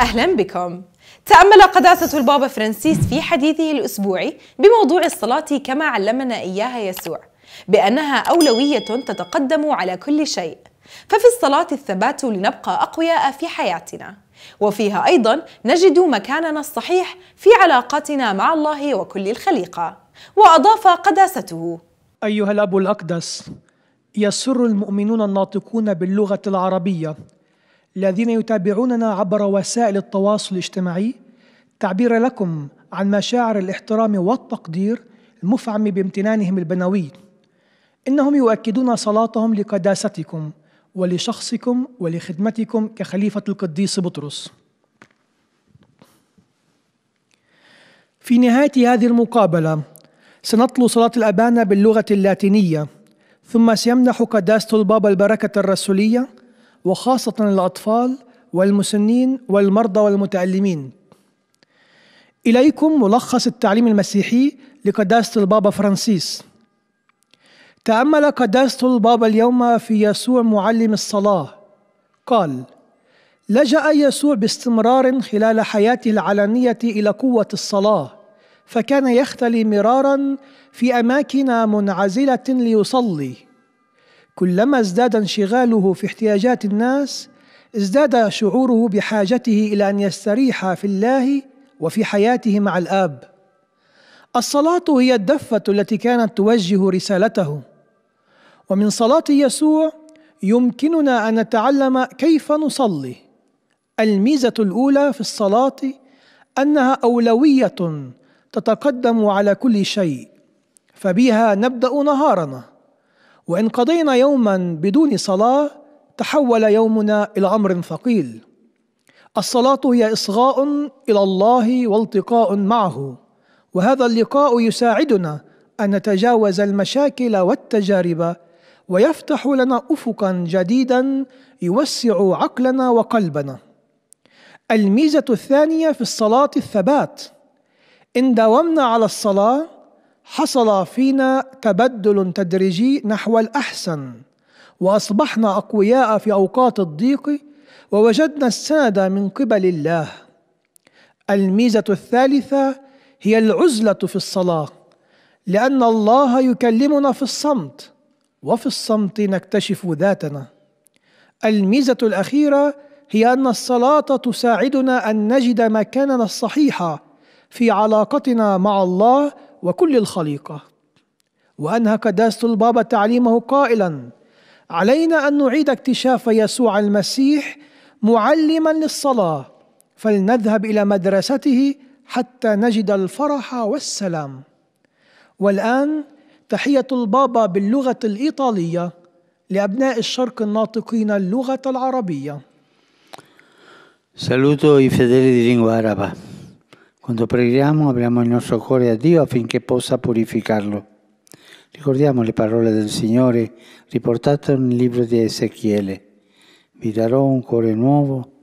أهلا بكم تأمل قداسة البابا فرانسيس في حديثه الأسبوعي بموضوع الصلاة كما علمنا إياها يسوع بأنها أولوية تتقدم على كل شيء ففي الصلاة الثبات لنبقى أقوياء في حياتنا وفيها أيضا نجد مكاننا الصحيح في علاقاتنا مع الله وكل الخليقة وأضاف قداسته أيها الأب الأقدس يسر المؤمنون الناطقون باللغة العربية الذين يتابعوننا عبر وسائل التواصل الاجتماعي تعبير لكم عن مشاعر الاحترام والتقدير المفعم بامتنانهم البنوي انهم يؤكدون صلاتهم لقداستكم ولشخصكم ولخدمتكم كخليفه القديس بطرس في نهايه هذه المقابله سنتلو صلاه الابانه باللغه اللاتينيه ثم سيمنح قداسه البابا البركه الرسوليه وخاصة الأطفال والمسنين والمرضى والمتألمين إليكم ملخص التعليم المسيحي لقداسة البابا فرانسيس تأمل قداسة البابا اليوم في يسوع معلم الصلاة قال لجأ يسوع باستمرار خلال حياته العلنية إلى قوة الصلاة فكان يختلي مرارا في أماكن منعزلة ليصلي كلما ازداد انشغاله في احتياجات الناس ازداد شعوره بحاجته الى ان يستريح في الله وفي حياته مع الاب الصلاه هي الدفه التي كانت توجه رسالته ومن صلاه يسوع يمكننا ان نتعلم كيف نصلي الميزه الاولى في الصلاه انها اولويه تتقدم على كل شيء فبها نبدا نهارنا وإن قضينا يوما بدون صلاة تحول يومنا إلى أمر ثقيل الصلاة هي إصغاء إلى الله والتقاء معه وهذا اللقاء يساعدنا أن نتجاوز المشاكل والتجارب ويفتح لنا أفقا جديدا يوسع عقلنا وقلبنا الميزة الثانية في الصلاة الثبات إن داومنا على الصلاة حصل فينا تبدل تدريجي نحو الأحسن وأصبحنا أقوياء في أوقات الضيق ووجدنا السند من قبل الله الميزة الثالثة هي العزلة في الصلاة لأن الله يكلمنا في الصمت وفي الصمت نكتشف ذاتنا الميزة الأخيرة هي أن الصلاة تساعدنا أن نجد مكاننا الصحيح في علاقتنا مع الله وكل الخليقة وأنهى قداسة البابا تعليمه قائلا علينا أن نعيد اكتشاف يسوع المسيح معلما للصلاة فلنذهب إلى مدرسته حتى نجد الفرح والسلام والآن تحية البابا باللغة الإيطالية لأبناء الشرق الناطقين اللغة العربية Saluto i fedeli di lingua araba. Quando preghiamo apriamo il nostro cuore a Dio affinché possa purificarlo. Ricordiamo le parole del Signore riportate nel libro di Ezechiele. Vi darò un cuore nuovo,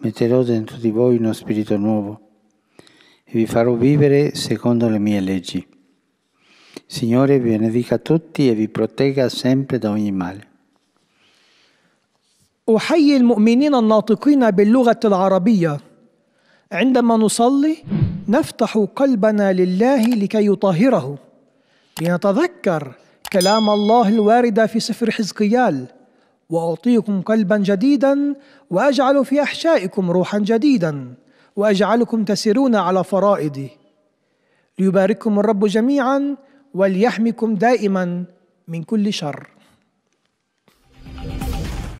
metterò dentro di voi uno spirito nuovo e vi farò vivere secondo le mie leggi. Signore vi benedica tutti e vi protegga sempre da ogni male. أحيي المؤمنين الناطقين باللغة العربية عندما نصلي نفتح قلبنا لله لكي يطهره لنتذكر كلام الله الوارد في سفر حزقيال واعطيكم قلبا جديدا واجعل في احشائكم روحا جديدا واجعلكم تسيرون على فرائضي ليبارككم الرب جميعا وليحمكم دائما من كل شر